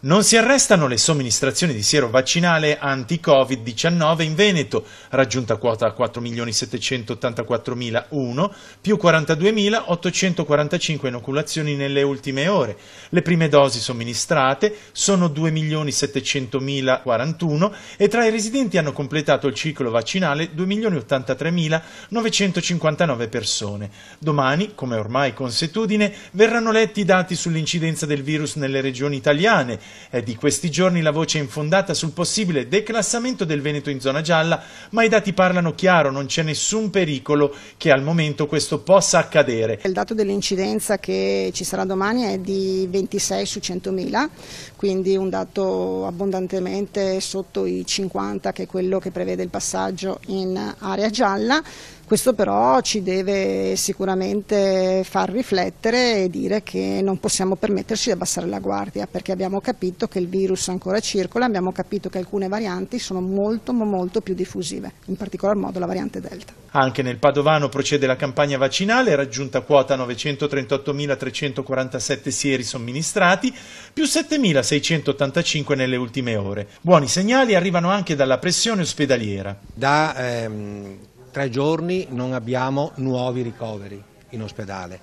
Non si arrestano le somministrazioni di siero vaccinale anti-Covid-19 in Veneto, raggiunta quota 4.784.001, più 42.845 inoculazioni nelle ultime ore. Le prime dosi somministrate sono 2.700.041 e tra i residenti hanno completato il ciclo vaccinale 2.083.959 persone. Domani, come ormai consuetudine, verranno letti i dati sull'incidenza del virus nelle regioni italiane è eh, di questi giorni la voce infondata sul possibile declassamento del Veneto in zona gialla, ma i dati parlano chiaro, non c'è nessun pericolo che al momento questo possa accadere. Il dato dell'incidenza che ci sarà domani è di 26 su 100.000, quindi un dato abbondantemente sotto i 50 che è quello che prevede il passaggio in area gialla. Questo però ci deve sicuramente far riflettere e dire che non possiamo permetterci di abbassare la guardia perché abbiamo capito che il virus ancora circola, abbiamo capito che alcune varianti sono molto molto più diffusive, in particolar modo la variante Delta. Anche nel Padovano procede la campagna vaccinale, raggiunta quota 938.347 sieri somministrati, più 7.685 nelle ultime ore. Buoni segnali arrivano anche dalla pressione ospedaliera. Da ehm tre giorni non abbiamo nuovi ricoveri in ospedale.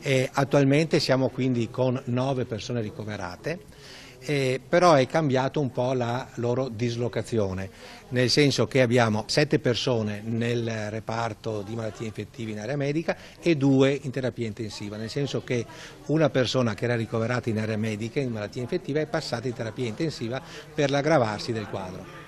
E attualmente siamo quindi con nove persone ricoverate, eh, però è cambiato un po' la loro dislocazione, nel senso che abbiamo sette persone nel reparto di malattie infettive in area medica e due in terapia intensiva, nel senso che una persona che era ricoverata in area medica in malattia infettiva è passata in terapia intensiva per l'aggravarsi del quadro.